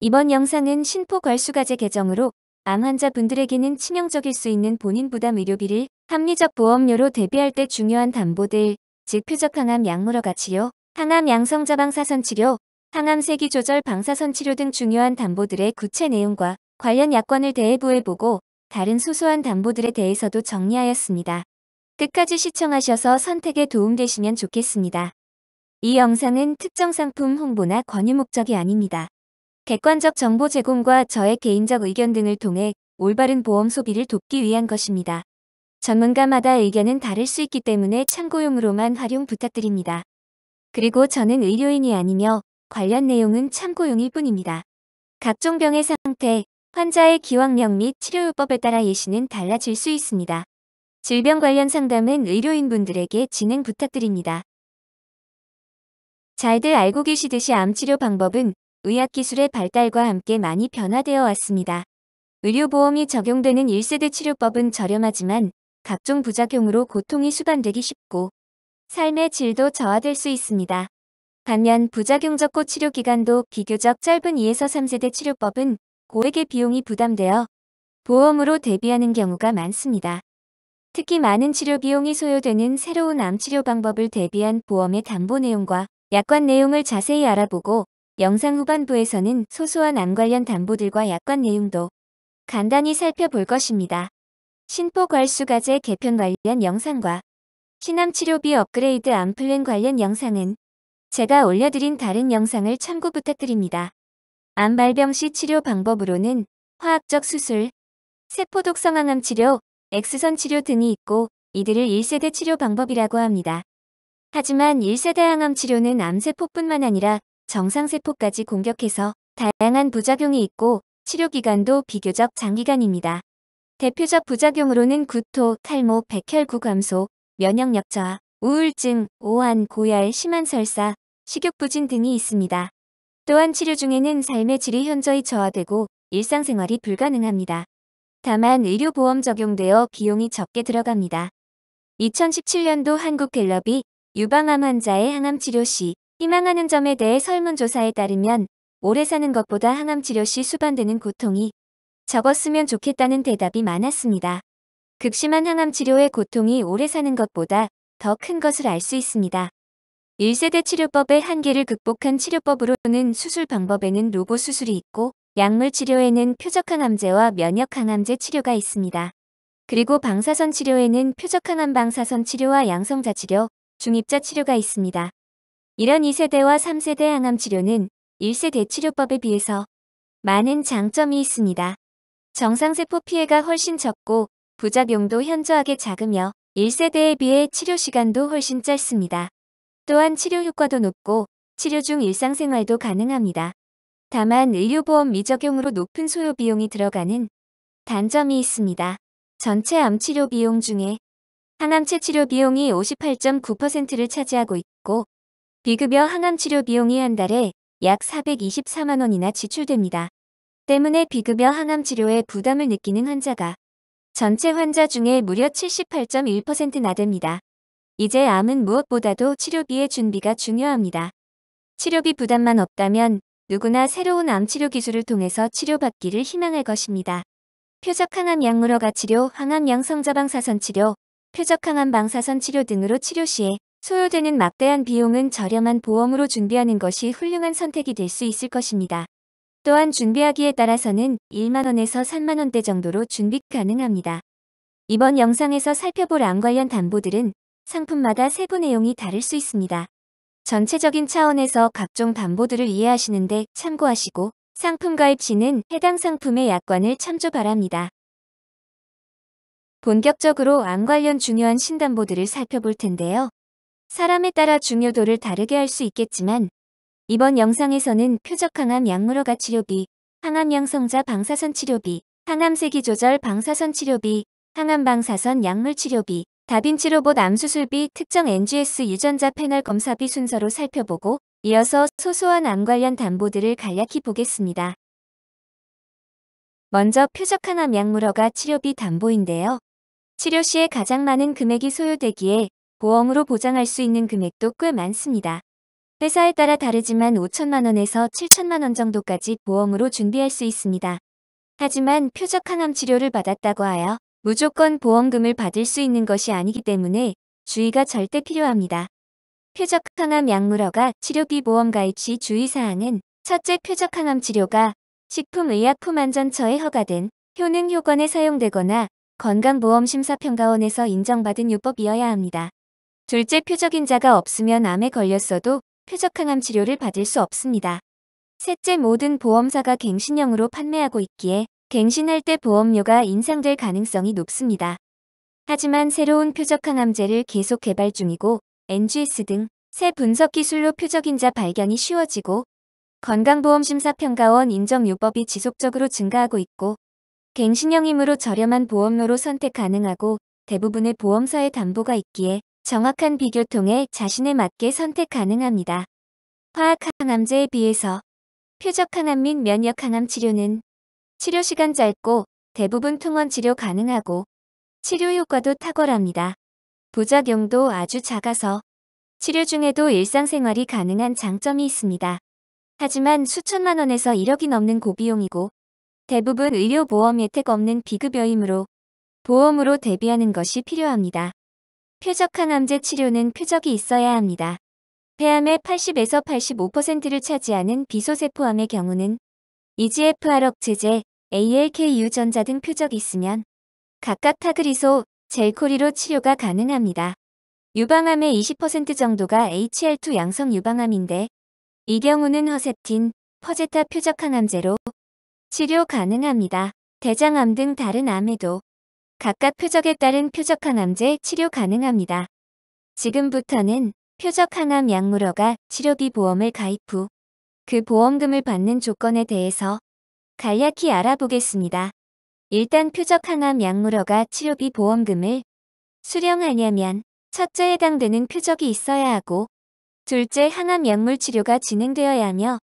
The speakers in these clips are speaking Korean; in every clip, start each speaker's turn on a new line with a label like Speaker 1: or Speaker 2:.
Speaker 1: 이번 영상은 신포괄수가제 개정으로 암 환자분들에게는 치명적일 수 있는 본인 부담 의료비를 합리적 보험료로 대비할 때 중요한 담보들, 즉 표적 항암 약물어 가치료, 항암 양성자 방사선 치료, 항암 세기 조절 방사선 치료 등 중요한 담보들의 구체 내용과 관련 약관을 대해부해보고 다른 소소한 담보들에 대해서도 정리하였습니다. 끝까지 시청하셔서 선택에 도움되시면 좋겠습니다. 이 영상은 특정 상품 홍보나 권유 목적이 아닙니다. 객관적 정보 제공과 저의 개인적 의견 등을 통해 올바른 보험 소비를 돕기 위한 것입니다. 전문가마다 의견은 다를 수 있기 때문에 참고용으로만 활용 부탁드립니다. 그리고 저는 의료인이 아니며 관련 내용은 참고용일 뿐입니다. 각종 병의 상태, 환자의 기왕령 및 치료요법에 따라 예시는 달라질 수 있습니다. 질병 관련 상담은 의료인분들에게 진행 부탁드립니다. 잘들 알고 계시듯이 암치료 방법은 의학기술의 발달과 함께 많이 변화되어 왔습니다. 의료보험이 적용되는 1세대 치료법은 저렴하지만 각종 부작용으로 고통이 수반되기 쉽고 삶의 질도 저하될 수 있습니다. 반면 부작용적 고치료 기간도 비교적 짧은 2에서 3세대 치료법은 고액의 비용이 부담되어 보험으로 대비하는 경우가 많습니다. 특히 많은 치료 비용이 소요되는 새로운 암 치료 방법을 대비한 보험의 담보 내용과 약관 내용을 자세히 알아보고 영상 후반부에서는 소소한 암 관련 담보들과 약관 내용도 간단히 살펴볼 것입니다. 신포괄수가제 개편 관련 영상과 신암치료비 업그레이드 암플랜 관련 영상은 제가 올려드린 다른 영상을 참고 부탁드립니다. 암 발병 시 치료 방법으로는 화학적 수술, 세포독성 항암 치료, 엑스선 치료 등이 있고 이들을 1세대 치료 방법이라고 합니다. 하지만 1세대 항암 치료는 암세포뿐만 아니라 정상세포까지 공격해서 다양한 부작용이 있고 치료기간도 비교적 장기간입니다. 대표적 부작용으로는 구토, 탈모, 백혈구 감소, 면역력 저하, 우울증, 오한, 고열, 심한 설사, 식욕부진 등이 있습니다. 또한 치료 중에는 삶의 질이 현저히 저하되고 일상생활이 불가능합니다. 다만 의료보험 적용되어 비용이 적게 들어갑니다. 2017년도 한국갤럽이 유방암 환자의 항암치료 시 희망하는 점에 대해 설문조사에 따르면 오래 사는 것보다 항암치료 시 수반되는 고통이 적었으면 좋겠다는 대답이 많았습니다. 극심한 항암치료의 고통이 오래 사는 것보다 더 큰 것을 알 수 있습니다. 1세대 치료법의 한계를 극복한 치료법으로는 수술 방법에는 로봇 수술이 있고 약물 치료에는 표적항암제와 면역항암제 치료가 있습니다. 그리고 방사선 치료에는 표적항암 방사선 치료와 양성자 치료, 중입자 치료가 있습니다. 이런 2세대와 3세대 항암 치료는 1세대 치료법에 비해서 많은 장점이 있습니다. 정상세포 피해가 훨씬 적고 부작용도 현저하게 작으며 1세대에 비해 치료 시간도 훨씬 짧습니다. 또한 치료 효과도 높고 치료 중 일상생활도 가능합니다. 다만 의료보험 미적용으로 높은 소요 비용이 들어가는 단점이 있습니다. 전체 암 치료 비용 중에 항암체 치료 비용이 58.9%를 차지하고 있고 비급여 항암 치료 비용이 한 달에 약 424만 원이나 지출됩니다. 때문에 비급여 항암 치료에 부담을 느끼는 환자가 전체 환자 중에 무려 78.1%나 됩니다. 이제 암은 무엇보다도 치료비의 준비가 중요합니다. 치료비 부담만 없다면 누구나 새로운 암치료 기술을 통해서 치료받기를 희망할 것입니다. 표적항암 약물어가 치료, 항암 양성자방사선 치료, 표적항암 방사선 치료 등으로 치료 시에 소요되는 막대한 비용은 저렴한 보험으로 준비하는 것이 훌륭한 선택이 될 수 있을 것입니다. 또한 준비하기에 따라서는 1만원에서 3만원대 정도로 준비 가능합니다. 이번 영상에서 살펴볼 암 관련 담보들은 상품마다 세부 내용이 다를 수 있습니다. 전체적인 차원에서 각종 담보들을 이해하시는데 참고하시고 상품 가입 시는 해당 상품의 약관을 참조 바랍니다. 본격적으로 암 관련 중요한 신담보들을 살펴볼 텐데요. 사람에 따라 중요도를 다르게 할 수 있겠지만 이번 영상에서는 표적항암 약물허가 치료비, 항암양성자 방사선 치료비, 항암세기 조절 방사선 치료비, 항암방사선 약물 치료비, 다빈치 로봇 암수술비 특정 NGS 유전자 패널 검사비 순서로 살펴보고 이어서 소소한 암 관련 담보들을 간략히 보겠습니다. 먼저 표적항암 약물허가 치료비 담보인데요. 치료 시에 가장 많은 금액이 소요되기에 보험으로 보장할 수 있는 금액도 꽤 많습니다. 회사에 따라 다르지만 5천만원에서 7천만원 정도까지 보험으로 준비할 수 있습니다. 하지만 표적 항암 치료를 받았다고 하여 무조건 보험금을 받을 수 있는 것이 아니기 때문에 주의가 절대 필요합니다. 표적 항암 약물허가 치료비 보험 가입 시 주의사항은 첫째 표적 항암 치료가 식품의약품안전처에 허가된 효능효관에 사용되거나 건강보험심사평가원에서 인정받은 요법이어야 합니다. 둘째 표적인 자가 없으면 암에 걸렸어도 표적항암 치료를 받을 수 없습니다. 셋째 모든 보험사가 갱신형으로 판매하고 있기에 갱신할 때 보험료가 인상될 가능성이 높습니다. 하지만 새로운 표적항암제를 계속 개발 중이고 NGS 등 새 분석 기술로 표적인자 발견이 쉬워지고 건강보험심사평가원 인정요법이 지속적으로 증가하고 있고 갱신형이므로 저렴한 보험료로 선택 가능하고 대부분의 보험사의 담보가 있기에 정확한 비교통해 자신에 맞게 선택 가능합니다. 화학 항암제에 비해서 표적 항암 및 면역 항암 치료는 치료 시간 짧고 대부분 통원 치료 가능하고 치료 효과도 탁월합니다. 부작용도 아주 작아서 치료 중에도 일상생활이 가능한 장점이 있습니다. 하지만 수천만 원에서 1억이 넘는 고비용이고 대부분 의료보험 혜택 없는 비급여이므로 보험으로 대비하는 것이 필요합니다. 표적항 암제 치료는 표적이 있어야 합니다. 폐암의 80에서 85%를 차지하는 비소세포암의 경우는 EGFR 억제제, ALK 유전자 등 표적이 있으면 각각 타그리소, 젤코리로 치료가 가능합니다. 유방암의 20% 정도가 HR2 양성 유방암인데 이 경우는 허세틴, 퍼제타 표적항암제로 치료 가능합니다. 대장암 등 다른 암에도 각각 표적에 따른 표적항암제 치료 가능합니다. 지금부터는 표적항암 약물어가 치료비 보험을 가입 후 그 보험금을 받는 조건에 대해서 간략히 알아보겠습니다. 일단 표적항암 약물어가 치료비 보험금을 수령하려면 첫째 해당되는 표적이 있어야 하고 둘째 항암 약물 치료가 진행되어야 하며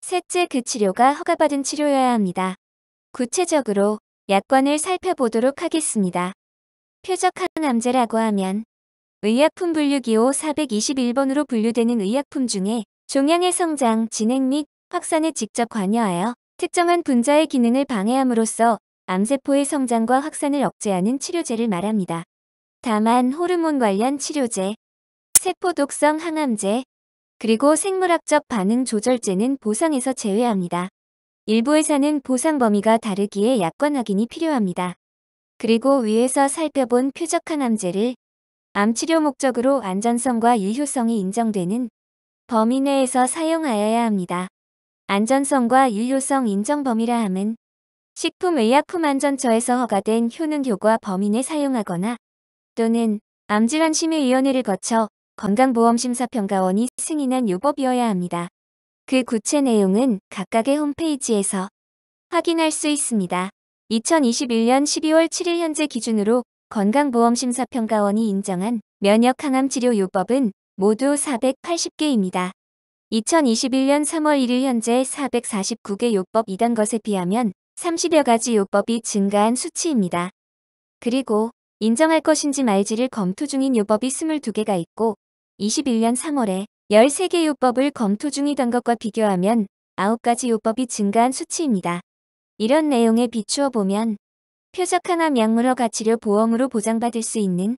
Speaker 1: 셋째 그 치료가 허가받은 치료여야 합니다. 구체적으로 약관을 살펴보도록 하겠습니다. 표적항 암제라고 하면 의약품 분류 기호 421번으로 분류되는 의약품 중에 종양의 성장, 진행 및 확산에 직접 관여하여 특정한 분자의 기능을 방해함으로써 암세포의 성장과 확산을 억제하는 치료제를 말합니다. 다만 호르몬 관련 치료제, 세포 독성 항암제, 그리고 생물학적 반응 조절제는 보상에서 제외합니다. 일부에서는 보상 범위가 다르기에 약관 확인이 필요합니다. 그리고 위에서 살펴본 표적한 암제를 암치료 목적으로 안전성과 유효성이 인정되는 범위 내에서 사용하여야 합니다. 안전성과 일효성 인정 범위라 함은 식품의약품안전처에서 허가된 효능효과 범위 내 사용하거나 또는 암질환심의위원회를 거쳐 건강보험심사평가원이 승인한 요법이어야 합니다. 그 구체 내용은 각각의 홈페이지에서 확인할 수 있습니다. 2021년 12월 7일 현재 기준으로 건강보험심사평가원이 인정한 면역항암치료 요법은 모두 480개입니다. 2021년 3월 1일 현재 449개 요법 이던 것에 비하면 30여 가지 요법이 증가한 수치입니다. 그리고 인정할 것인지 말지를 검토 중인 요법이 22개가 있고 21년 3월에 13개 요법을 검토 중이던 것과 비교하면 9가지 요법이 증가한 수치입니다. 이런 내용에 비추어 보면 표적항암 약물어 가치료 보험으로 보장받을 수 있는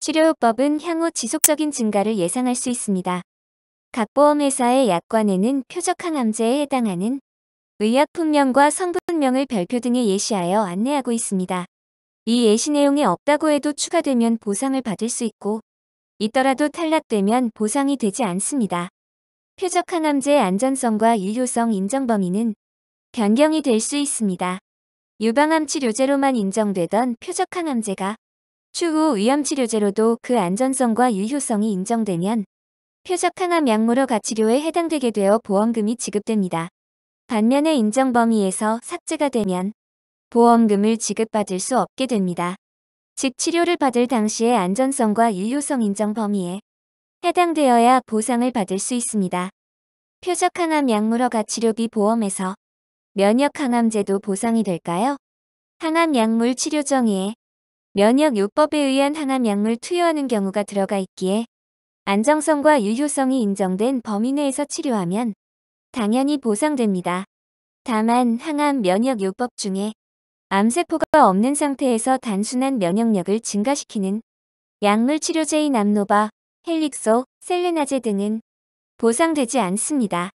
Speaker 1: 치료요법은 향후 지속적인 증가를 예상할 수 있습니다. 각 보험회사의 약관에는 표적항암제에 해당하는 의약품명과 성분명을 별표 등에 예시하여 안내하고 있습니다. 이 예시 내용이 없다고 해도 추가되면 보상을 받을 수 있고 있더라도 탈락되면 보상이 되지 않습니다. 표적항 함재의 안전성과 일효성 인정 범위는 변경이 될 수 있습니다. 유방암 치료제로만 인정되던 표적항 함재가 추후 위암 치료제로도 그 안전성과 유효성이 인정되면 표적항암 약물로 가치료에 해당되게 되어 보험금이 지급됩니다. 반면에 인정 범위에서 삭제가 되면 보험금을 지급받을 수 없게 됩니다. 즉 치료를 받을 당시의 안전성과 일효성 인정 범위에 해당되어야 보상을 받을 수 있습니다. 표적항암 약물허가 치료비 보험에서 면역항암제도 보상이 될까요? 항암약물 치료 정의에 면역요법에 의한 항암약물 투여하는 경우가 들어가 있기에 안정성과 유효성이 인정된 범위 내에서 치료하면 당연히 보상됩니다. 다만 항암 면역요법 중에 암세포가 없는 상태에서 단순한 면역력을 증가시키는 약물 치료제인 암노바, 헬릭소, 셀레나제 등은 보상되지 않습니다.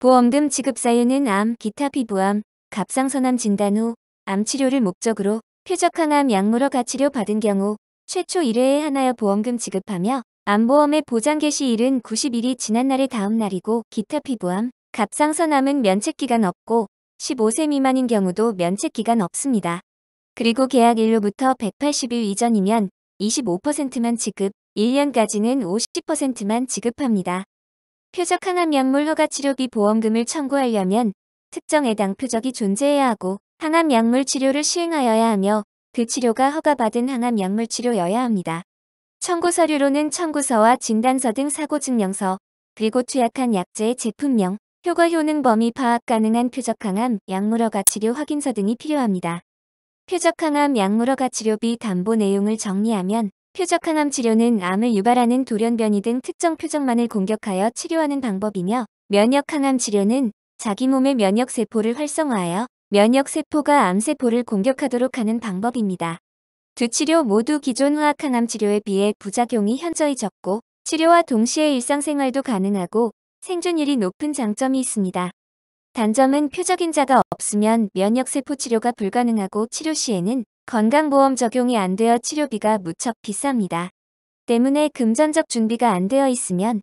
Speaker 1: 보험금 지급 사유는 암, 기타 피부암, 갑상선암 진단 후 암치료를 목적으로 표적항암 약물어 가치료 받은 경우 최초 1회에 하나여 보험금 지급하며 암보험의 보장 개시 일은 90일이 지난 날의 다음 날이고 기타 피부암, 갑상선암은 면책기간 없고 15세 미만인 경우도 면책 기간 없습니다. 그리고 계약일로부터 180일 이전이면 25%만 지급, 1년까지는 50%만 지급합니다. 표적 항암 약물 허가 치료비 보험금을 청구하려면 특정 해당 표적이 존재해야 하고 항암 약물 치료를 시행하여야 하며 그 치료가 허가받은 항암 약물 치료여야 합니다. 청구 서류로는 청구서와 진단서 등 사고 증명서, 그리고 투약한 약제의 제품명, 효과 효능 범위 파악 가능한 표적항암, 약물허가 치료 확인서 등이 필요합니다. 표적항암 약물허가 치료비 담보 내용을 정리하면 표적항암 치료는 암을 유발하는 돌연변이 등 특정 표적만을 공격하여 치료하는 방법이며 면역항암 치료는 자기 몸의 면역세포를 활성화하여 면역세포가 암세포를 공격하도록 하는 방법입니다. 두 치료 모두 기존 화학항암 치료에 비해 부작용이 현저히 적고 치료와 동시에 일상생활도 가능하고 생존율이 높은 장점이 있습니다. 단점은 표적인자가 없으면 면역세포 치료가 불가능하고 치료 시에는 건강보험 적용이 안 되어 치료비가 무척 비쌉니다. 때문에 금전적 준비가 안 되어 있으면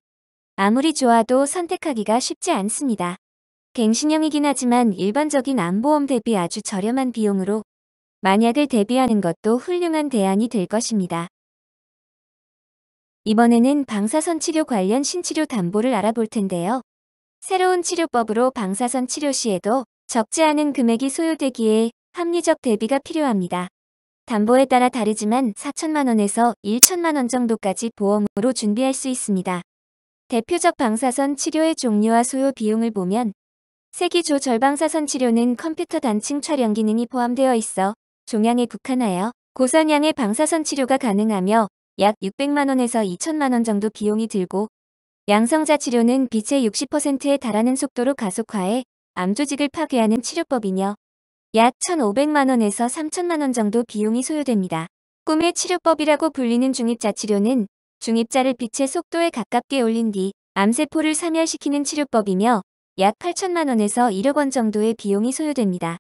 Speaker 1: 아무리 좋아도 선택하기가 쉽지 않습니다. 갱신형이긴 하지만 일반적인 암보험 대비 아주 저렴한 비용으로 만약을 대비하는 것도 훌륭한 대안이 될 것입니다. 이번에는 방사선 치료 관련 신치료 담보를 알아볼 텐데요. 새로운 치료법으로 방사선 치료 시에도 적지 않은 금액이 소요되기에 합리적 대비가 필요합니다. 담보에 따라 다르지만 4천만원에서 1천만원 정도까지 보험으로 준비할 수 있습니다. 대표적 방사선 치료의 종류와 소요 비용을 보면 세기조 절방사선 치료는 컴퓨터 단층 촬영 기능이 포함되어 있어 종양에 국한하여 고선양의 방사선 치료가 가능하며 약 600만원에서 2천만원 정도 비용이 들고 양성자 치료는 빛의 60%에 달하는 속도로 가속화해 암조직을 파괴하는 치료법이며 약 1,500만원에서 3천만원 정도 비용이 소요됩니다. 꿈의 치료법이라고 불리는 중입자 치료는 중입자를 빛의 속도에 가깝게 올린 뒤 암세포를 사멸시키는 치료법이며 약 8천만원에서 1억원 정도의 비용이 소요됩니다.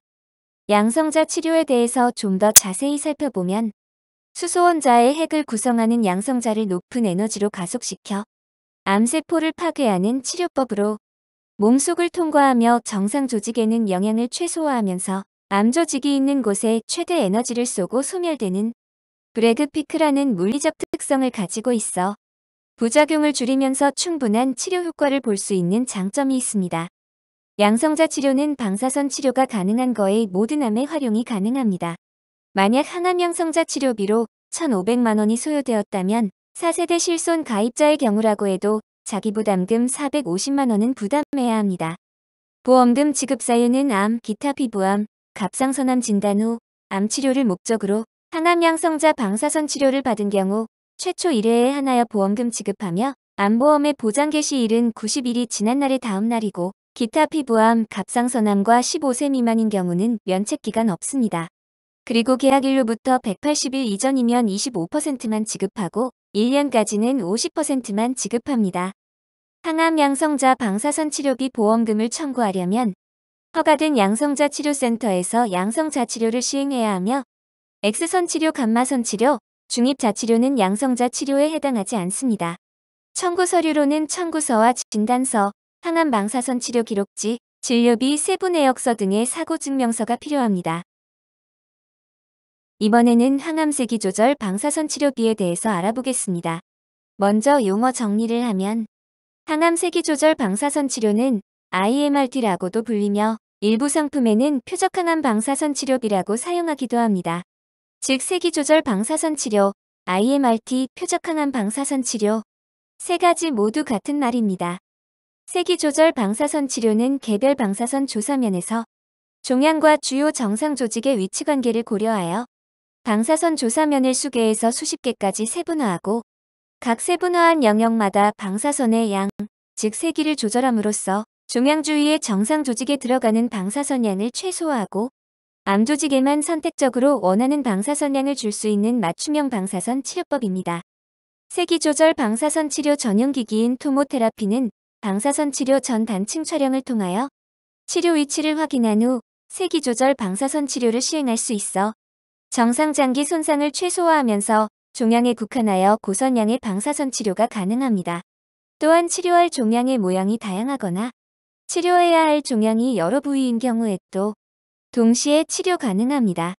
Speaker 1: 양성자 치료에 대해서 좀 더 자세히 살펴보면 수소원자의 핵을 구성하는 양성자를 높은 에너지로 가속시켜 암세포를 파괴하는 치료법으로 몸속을 통과하며 정상 조직에는 영향을 최소화하면서 암 조직이 있는 곳에 최대 에너지를 쏘고 소멸되는 브래그피크라는 물리적 특성을 가지고 있어 부작용을 줄이면서 충분한 치료 효과를 볼 수 있는 장점이 있습니다. 양성자 치료는 방사선 치료가 가능한 거의 모든 암에 활용이 가능합니다. 만약 항암영성자 치료비로 1,500만 원이 소요되었다면 4세대 실손 가입자의 경우라고 해도 자기부담금 450만 원은 부담해야 합니다. 보험금 지급 사유는 암, 기타 피부암, 갑상선암 진단 후 암 치료를 목적으로 항암양성자 방사선 치료를 받은 경우 최초 1회에 하나여 보험금 지급하며 암보험의 보장 개시일은 90일이 지난 날의 다음 날이고 기타 피부암, 갑상선암과 15세 미만인 경우는 면책기간 없습니다. 그리고 계약일로부터 180일 이전이면 25%만 지급하고 1년까지는 50%만 지급합니다. 항암 양성자 방사선 치료비 보험금을 청구하려면 허가된 양성자 치료센터에서 양성자 치료를 시행해야 하며 X선 치료, 감마선 치료, 중입자 치료는 양성자 치료에 해당하지 않습니다. 청구 서류로는 청구서와 진단서, 항암 방사선 치료 기록지, 진료비 세부 내역서 등의 사고 증명서가 필요합니다. 이번에는 항암세기 조절 방사선 치료기에 대해서 알아보겠습니다. 먼저 용어 정리를 하면 항암세기 조절 방사선 치료는 IMRT라고도 불리며 일부 상품에는 표적항암 방사선 치료비라고 사용하기도 합니다. 즉 세기 조절 방사선 치료, IMRT 표적항암 방사선 치료 세 가지 모두 같은 말입니다. 세기 조절 방사선 치료는 개별 방사선 조사면에서 종양과 주요 정상 조직의 위치 관계를 고려하여 방사선 조사면을 수개에서 수십 개까지 세분화하고 각 세분화한 영역마다 방사선의 양, 즉 세기를 조절함으로써 종양주위의 정상 조직에 들어가는 방사선 양을 최소화하고 암 조직에만 선택적으로 원하는 방사선 양을 줄 수 있는 맞춤형 방사선 치료법입니다. 세기 조절 방사선 치료 전용기기인 토모테라피는 방사선 치료 전 단층 촬영을 통하여 치료 위치를 확인한 후 세기 조절 방사선 치료를 시행할 수 있어 정상장기 손상을 최소화하면서 종양에 국한하여 고선양의 방사선 치료가 가능합니다. 또한 치료할 종양의 모양이 다양하거나 치료해야 할 종양이 여러 부위인 경우에 도 동시에 치료 가능합니다.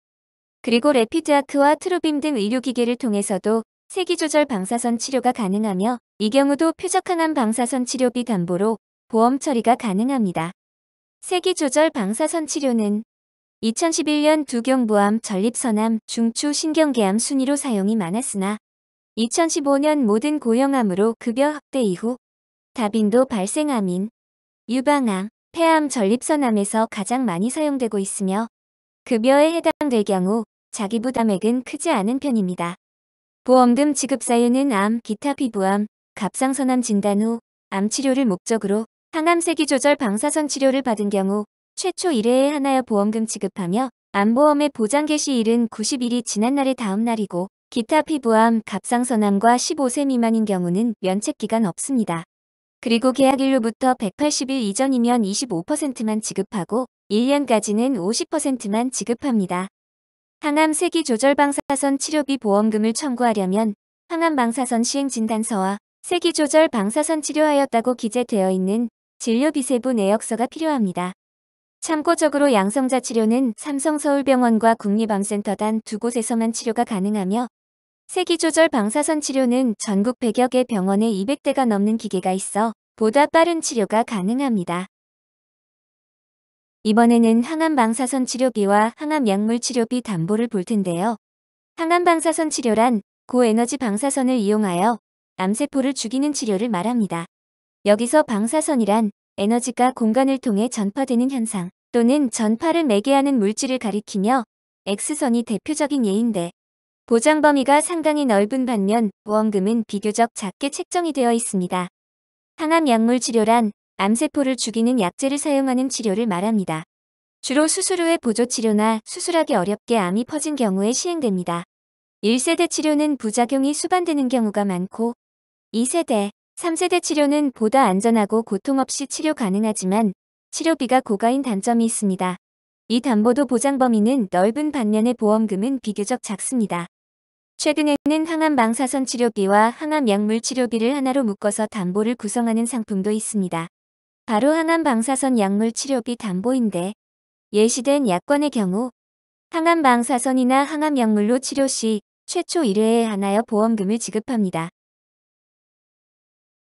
Speaker 1: 그리고 레피드아크와 트루빔 등 의료기계를 통해서도 세기조절 방사선 치료가 가능하며 이 경우도 표적항암 방사선 치료비 담보로 보험 처리가 가능합니다. 세기조절 방사선 치료는 2011년 두경부암, 전립선암, 중추신경계암 순위로 사용이 많았으나 2015년 모든 고형암으로 급여 확대 이후 다빈도 발생암인 유방암, 폐암, 전립선암에서 가장 많이 사용되고 있으며 급여에 해당될 경우 자기 부담액은 크지 않은 편입니다. 보험금 지급 사유는 암, 기타 피부암, 갑상선암 진단 후 암 치료를 목적으로 항암 세기 조절 방사선 치료를 받은 경우 최초 1회에 하나야 보험금 지급하며 암보험의 보장 개시 일은 90일이 지난 날의 다음 날이고 기타 피부암, 갑상선암과 15세 미만인 경우는 면책기간 없습니다. 그리고 계약일로부터 180일 이전이면 25%만 지급하고 1년까지는 50%만 지급합니다. 항암 세기 조절 방사선 치료비 보험금을 청구하려면 항암 방사선 시행 진단서와 세기 조절 방사선 치료하였다고 기재되어 있는 진료비세부 내역서가 필요합니다. 참고적으로 양성자 치료는 삼성서울병원과 국립암센터단 두 곳에서만 치료가 가능하며 세기조절 방사선 치료는 전국 100여 개 병원에 200대가 넘는 기계가 있어 보다 빠른 치료가 가능합니다. 이번에는 항암방사선 치료비와 항암약물 치료비 담보를 볼 텐데요. 항암방사선 치료란 고에너지 방사선을 이용하여 암세포를 죽이는 치료를 말합니다. 여기서 방사선이란 에너지가 공간을 통해 전파되는 현상 또는 전파를 매개하는 물질을 가리키며 X선이 대표적인 예인데 보장 범위가 상당히 넓은 반면 보험금은 비교적 작게 책정이 되어 있습니다. 항암 약물 치료란 암세포를 죽이는 약제를 사용하는 치료를 말합니다. 주로 수술 후에 보조치료나 수술하기 어렵게 암이 퍼진 경우에 시행됩니다. 1세대 치료는 부작용이 수반되는 경우가 많고 2세대, 3세대 치료는 보다 안전하고 고통 없이 치료 가능하지만 치료비가 고가인 단점이 있습니다. 이 담보도 보장 범위는 넓은 반면에 보험금은 비교적 작습니다. 최근에는 항암 방사선 치료비와 항암 약물 치료비를 하나로 묶어서 담보를 구성하는 상품도 있습니다. 바로 항암 방사선 약물 치료비 담보인데 예시된 약관의 경우 항암 방사선이나 항암 약물로 치료 시 최초 1회에 한하여 보험금을 지급합니다.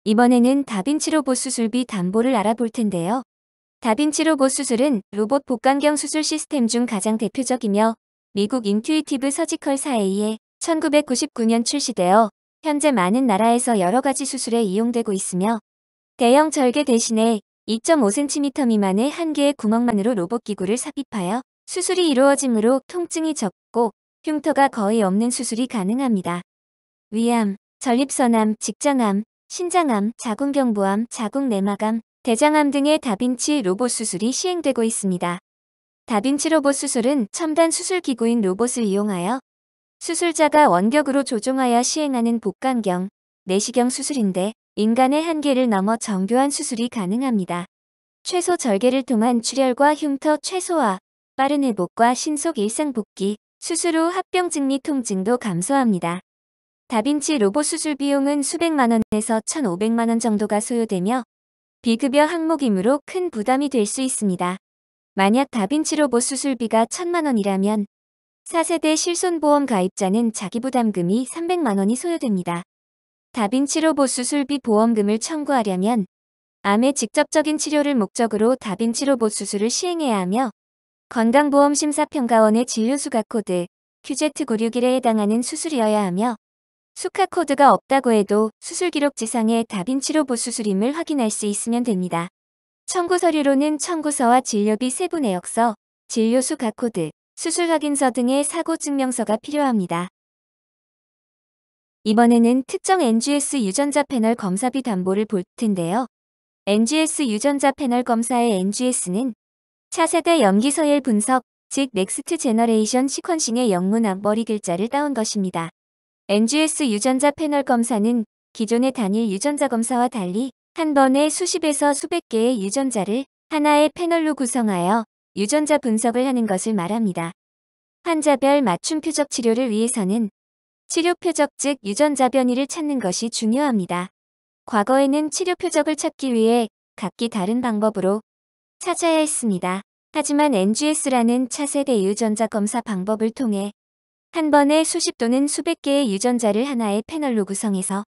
Speaker 1: 이번에는 다빈치 로봇 수술비 담보를 알아볼 텐데요. 다빈치 로봇 수술은 로봇 복강경 수술 시스템 중 가장 대표적이며 미국 인튜이티브 서지컬사에 의해 1999년 출시되어 현재 많은 나라에서 여러 가지 수술에 이용되고 있으며 대형 절개 대신에 2.5cm 미만의 한 개의 구멍만으로 로봇 기구를 삽입하여 수술이 이루어지므로 통증이 적고 흉터가 거의 없는 수술이 가능합니다. 위암, 전립선암, 직장암, 신장암, 자궁경부암, 자궁내막암, 대장암 등의 다빈치 로봇 수술이 시행되고 있습니다. 다빈치 로봇 수술은 첨단 수술기구인 로봇을 이용하여 수술자가 원격으로 조종하여 시행하는 복강경, 내시경 수술인데 인간의 한계를 넘어 정교한 수술이 가능합니다. 최소 절개를 통한 출혈과 흉터 최소화, 빠른 회복과 신속 일상 복귀, 수술 후 합병증 및 통증도 감소합니다. 다빈치 로봇 수술 비용은 수백만 원에서 1,500만 원 정도가 소요되며 비급여 항목이므로 큰 부담이 될 수 있습니다. 만약 다빈치 로봇 수술비가 1,000만 원이라면 4세대 실손보험 가입자는 자기부담금이 300만 원이 소요됩니다. 다빈치 로봇 수술비 보험금을 청구하려면 암의 직접적인 치료를 목적으로 다빈치 로봇 수술을 시행해야 하며 건강보험심사평가원의 진료수가 코드 큐제트 961에 해당하는 수술이어야 하며 수카 코드가 없다고 해도 수술 기록 지상의 다빈치로보 수술임을 확인할 수 있으면 됩니다. 청구 서류로는 청구서와 진료비 세부 내역서, 진료수 가코드, 수술 확인서 등의 사고 증명서가 필요합니다. 이번에는 특정 NGS 유전자 패널 검사비 담보를 볼 텐데요. NGS 유전자 패널 검사의 NGS는 차세대 염기서열 분석, 즉 넥스트 제너레이션 시퀀싱의 영문 앞머리 글자를 따온 것입니다. NGS 유전자 패널 검사는 기존의 단일 유전자 검사와 달리 한 번에 수십에서 수백 개의 유전자를 하나의 패널로 구성하여 유전자 분석을 하는 것을 말합니다. 환자별 맞춤 표적 치료를 위해서는 치료 표적 즉 유전자 변이를 찾는 것이 중요합니다. 과거에는 치료 표적을 찾기 위해 각기 다른 방법으로 찾아야 했습니다. 하지만 NGS라는 차세대 유전자 검사 방법을 통해 한 번에 수십 또는 수백 개의 유전자를 하나의 패널로 구성해서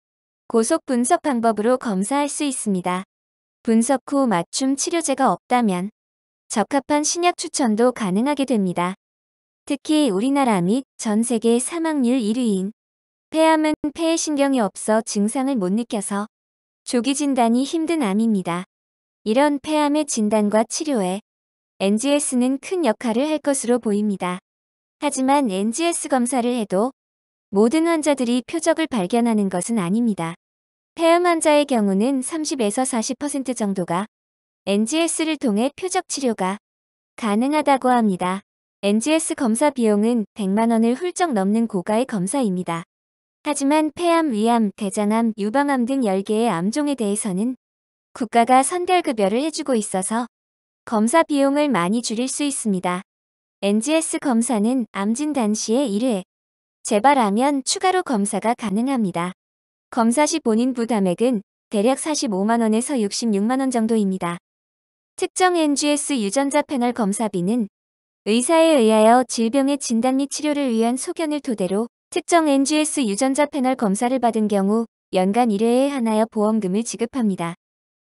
Speaker 1: 고속 분석 방법으로 검사할 수 있습니다. 분석 후 맞춤 치료제가 없다면 적합한 신약 추천도 가능하게 됩니다. 특히 우리나라 및 전 세계 사망률 1위인 폐암은 폐에 신경이 없어 증상을 못 느껴서 조기 진단이 힘든 암입니다. 이런 폐암의 진단과 치료에 NGS는 큰 역할을 할 것으로 보입니다. 하지만 NGS 검사를 해도 모든 환자들이 표적을 발견하는 것은 아닙니다. 폐암 환자의 경우는 30에서 40% 정도가 NGS를 통해 표적 치료가 가능하다고 합니다. NGS 검사 비용은 100만원을 훌쩍 넘는 고가의 검사입니다. 하지만 폐암, 위암, 대장암, 유방암 등 10개의 암종에 대해서는 국가가 선별급여를 해주고 있어서 검사 비용을 많이 줄일 수 있습니다. NGS 검사는 암 진단 시에 1회 재발하면 추가로 검사가 가능합니다. 검사 시 본인 부담액은 대략 45만원에서 66만원 정도입니다. 특정 NGS 유전자 패널 검사비는 의사에 의하여 질병의 진단 및 치료를 위한 소견을 토대로 특정 NGS 유전자 패널 검사를 받은 경우 연간 1회에 한하여 보험금을 지급합니다.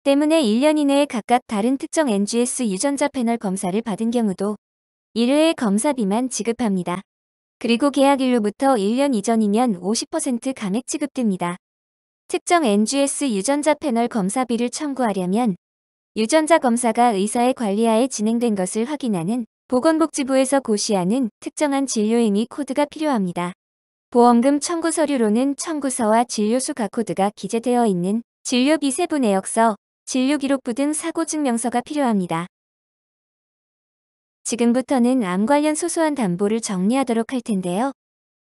Speaker 1: 때문에 1년 이내에 각각 다른 특정 NGS 유전자 패널 검사를 받은 경우도 1회 검사비만 지급합니다. 그리고 계약일로부터 1년 이전이면 50% 감액 지급됩니다. 특정 NGS 유전자 패널 검사비를 청구하려면 유전자 검사가 의사의 관리하에 진행된 것을 확인하는 보건복지부에서 고시하는 특정한 진료행위 코드가 필요합니다. 보험금 청구 서류로는 청구서와 진료수 가코드가 기재되어 있는 진료비 세부 내역서, 진료기록부 등 사고증명서가 필요합니다. 지금부터는 암 관련 소소한 담보를 정리하도록 할 텐데요.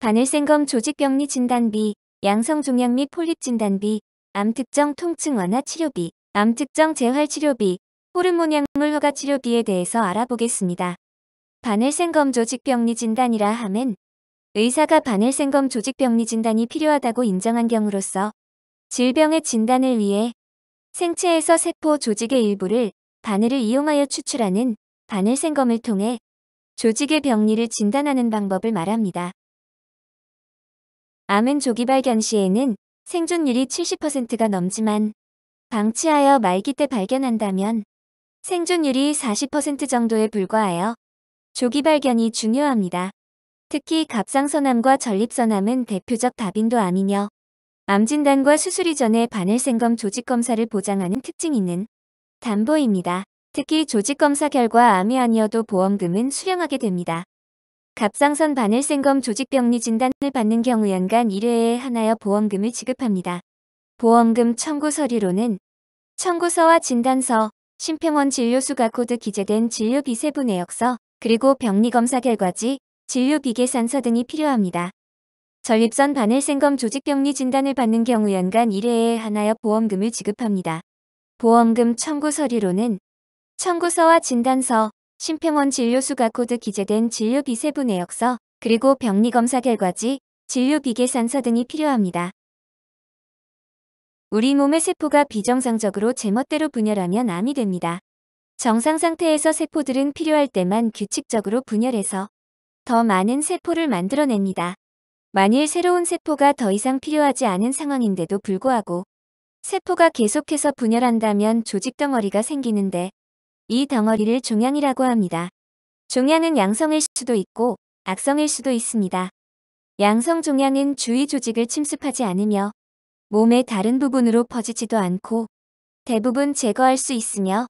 Speaker 1: 바늘생검 조직병리 진단비, 양성종양 및 폴립 진단비, 암 특정 통증 완화 치료비, 암 특정 재활 치료비, 호르몬약물 허가 치료비에 대해서 알아보겠습니다. 바늘생검 조직병리 진단이라 함은 의사가 바늘생검 조직병리 진단이 필요하다고 인정한 경우로서 질병의 진단을 위해 생체에서 세포 조직의 일부를 바늘을 이용하여 추출하는 바늘생검을 통해 조직의 병리를 진단하는 방법을 말합니다. 암은 조기 발견 시에는 생존율이 70%가 넘지만 방치하여 말기 때 발견한다면 생존율이 40% 정도에 불과하여 조기 발견이 중요합니다. 특히 갑상선암과 전립선암은 대표적 다빈도 암이며 암 진단과 수술 이전에 바늘생검 조직 검사를 보장하는 특징 있는 담보입니다. 특히 조직검사 결과 암이 아니어도 보험금은 수령하게 됩니다. 갑상선 바늘생검 조직병리 진단을 받는 경우 연간 1회에 한하여 보험금을 지급합니다. 보험금 청구 서류로는 청구서와 진단서, 심평원 진료수가 코드 기재된 진료비세부 내역서, 그리고 병리검사 결과지, 진료비계산서 등이 필요합니다. 전립선 바늘생검 조직병리 진단을 받는 경우 연간 1회에 한하여 보험금을 지급합니다. 보험금 청구 서류로는 청구서와 진단서, 심평원 진료수가 코드 기재된 진료비세부 내역서, 그리고 병리검사 결과지, 진료비계산서 등이 필요합니다. 우리 몸의 세포가 비정상적으로 제멋대로 분열하면 암이 됩니다. 정상 상태에서 세포들은 필요할 때만 규칙적으로 분열해서 더 많은 세포를 만들어냅니다. 만일 새로운 세포가 더 이상 필요하지 않은 상황인데도 불구하고 세포가 계속해서 분열한다면 조직 덩어리가 생기는데 이 덩어리를 종양이라고 합니다. 종양은 양성일 수도 있고 악성일 수도 있습니다. 양성 종양은 주위 조직을 침습하지 않으며 몸의 다른 부분으로 퍼지지도 않고 대부분 제거할 수 있으며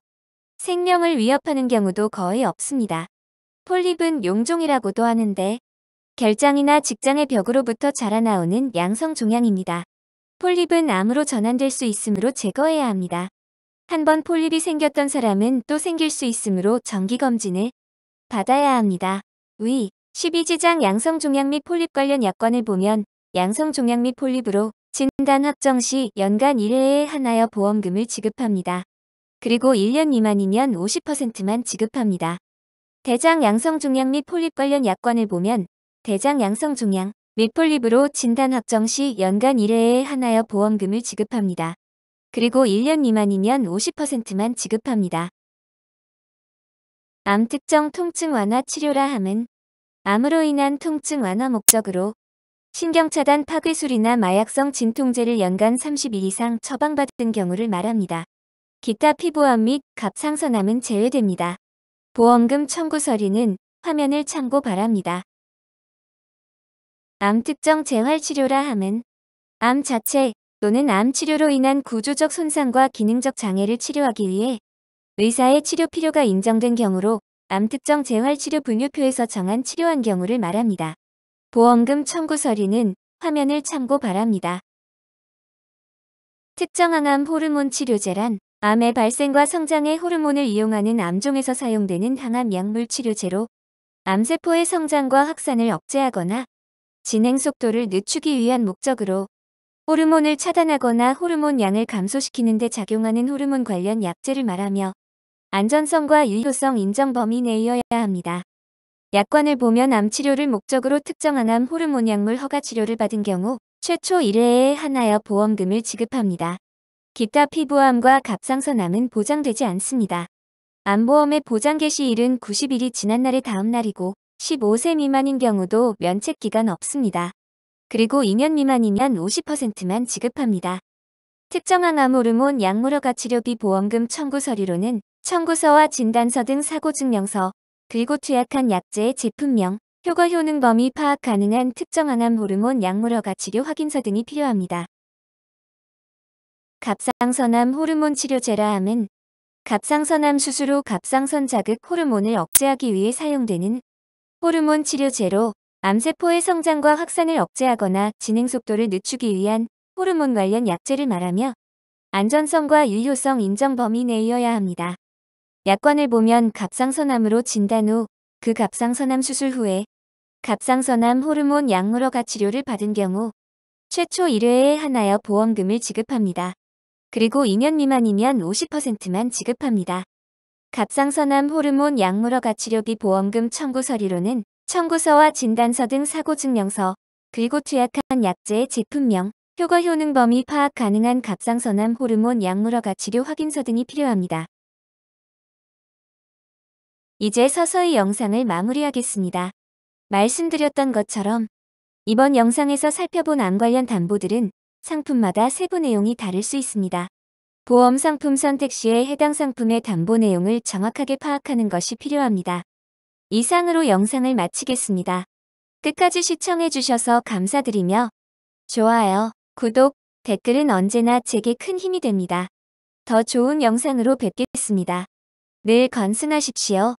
Speaker 1: 생명을 위협하는 경우도 거의 없습니다. 폴립은 용종이라고도 하는데 결장이나 직장의 벽으로부터 자라나오는 양성 종양입니다. 폴립은 암으로 전환될 수 있으므로 제거해야 합니다. 한번 폴립이 생겼던 사람은 또 생길 수 있으므로 정기검진을 받아야 합니다. 위 12지장 양성종양 및 폴립 관련 약관을 보면 양성종양 및 폴립으로 진단 확정 시 연간 1회에 한하여 보험금을 지급합니다. 그리고 1년 미만이면 50%만 지급합니다. 대장 양성종양 및 폴립 관련 약관을 보면 대장 양성종양 및 폴립으로 진단 확정 시 연간 1회에 한하여 보험금을 지급합니다. 그리고 1년 미만이면 50%만 지급합니다. 암 특정 통증 완화 치료라 함은 암으로 인한 통증 완화 목적으로 신경차단 파괴술이나 마약성 진통제를 연간 30일 이상 처방받은 경우를 말합니다. 기타 피부암 및 갑상선암은 제외됩니다. 보험금 청구 서류는 화면을 참고 바랍니다. 암 특정 재활치료라 함은 암 자체, 또는 암 치료로 인한 구조적 손상과 기능적 장애를 치료하기 위해 의사의 치료 필요가 인정된 경우로 암특정 재활치료 분류표에서 정한 치료한 경우를 말합니다. 보험금 청구 서류는 화면을 참고 바랍니다. 특정 항암 호르몬 치료제란 암의 발생과 성장의 호르몬을 이용하는 암종에서 사용되는 항암 약물 치료제로 암세포의 성장과 확산을 억제하거나 진행 속도를 늦추기 위한 목적으로 호르몬을 차단하거나 호르몬 양을 감소시키는 데 작용하는 호르몬 관련 약제를 말하며 안전성과 유효성 인정 범위 내이어야 합니다. 약관을 보면 암 치료를 목적으로 특정한 암 호르몬 약물 허가 치료를 받은 경우 최초 1회에 한하여 보험금을 지급합니다. 기타 피부암과 갑상선암은 보장되지 않습니다. 암보험의 보장 개시일은 90일이 지난 날의 다음 날이고 15세 미만인 경우도 면책기간 없습니다. 그리고 2년 미만이면 50%만 지급합니다. 특정한 암호르몬 약물허가 치료비 보험금 청구 서류로는 청구서와 진단서 등 사고증명서, 그리고 투약한 약제의 제품명, 효과 효능 범위 파악 가능한 특정한 암 호르몬 약물허가 치료 확인서 등이 필요합니다. 갑상선암 호르몬 치료제라 함은 갑상선암 수술 후 갑상선 자극 호르몬을 억제하기 위해 사용되는 호르몬 치료제로 암세포의 성장과 확산을 억제하거나 진행 속도를 늦추기 위한 호르몬 관련 약제를 말하며 안전성과 유효성 인정 범위 내이어야 합니다. 약관을 보면 갑상선암으로 진단 후 그 갑상선암 수술 후에 갑상선암 호르몬 약물허가 치료를 받은 경우 최초 1회에 한하여 보험금을 지급합니다. 그리고 2년 미만이면 50%만 지급합니다. 갑상선암 호르몬 약물허가 치료비 보험금 청구 서류로는 청구서와 진단서 등 사고 증명서, 그리고 투약한 약제의 제품명, 효과 효능 범위 파악 가능한 갑상선암 호르몬 약물허가 치료 확인서 등이 필요합니다. 이제 서서히 영상을 마무리하겠습니다. 말씀드렸던 것처럼 이번 영상에서 살펴본 암 관련 담보들은 상품마다 세부 내용이 다를 수 있습니다. 보험 상품 선택 시에 해당 상품의 담보 내용을 정확하게 파악하는 것이 필요합니다. 이상으로 영상을 마치겠습니다. 끝까지 시청해주셔서 감사드리며 좋아요, 구독, 댓글은 언제나 제게 큰 힘이 됩니다. 더 좋은 영상으로 뵙겠습니다. 늘 건승하십시오.